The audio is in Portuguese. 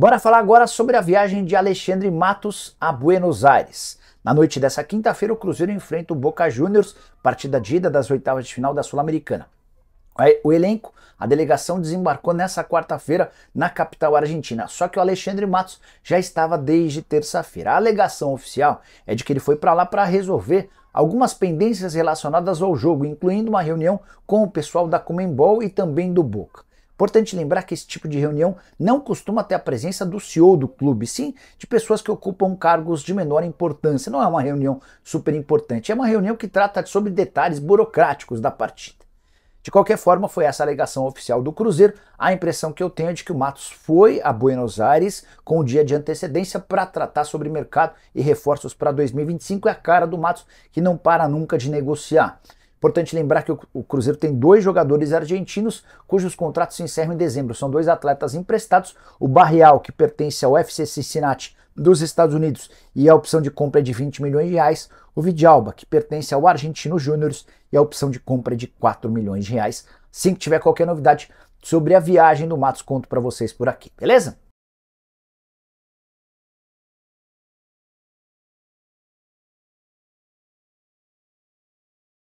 Bora falar agora sobre a viagem de Alexandre Matos a Buenos Aires. Na noite dessa quinta-feira, o Cruzeiro enfrenta o Boca Juniors, partida de ida das oitavas de final da Sul-Americana. O elenco, a delegação desembarcou nessa quarta-feira na capital argentina. Só que o Alexandre Matos já estava desde terça-feira. A alegação oficial é de que ele foi para lá para resolver algumas pendências relacionadas ao jogo, incluindo uma reunião com o pessoal da Comembol e também do Boca. Importante lembrar que esse tipo de reunião não costuma ter a presença do CEO do clube, sim de pessoas que ocupam cargos de menor importância. Não é uma reunião super importante, é uma reunião que trata sobre detalhes burocráticos da partida. De qualquer forma, foi essa a alegação oficial do Cruzeiro. A impressão que eu tenho é de que o Matos foi a Buenos Aires com um dia de antecedência para tratar sobre mercado e reforços para 2025. É a cara do Matos que não para nunca de negociar. Importante lembrar que o Cruzeiro tem dois jogadores argentinos cujos contratos se encerram em dezembro. São dois atletas emprestados: o Barrial, que pertence ao FC Cincinnati dos Estados Unidos e a opção de compra é de 20 milhões de reais, o Vidalba, que pertence ao Argentino Júnior e a opção de compra é de 4 milhões de reais. Assim que tiver qualquer novidade sobre a viagem do Matos, conto para vocês por aqui, beleza?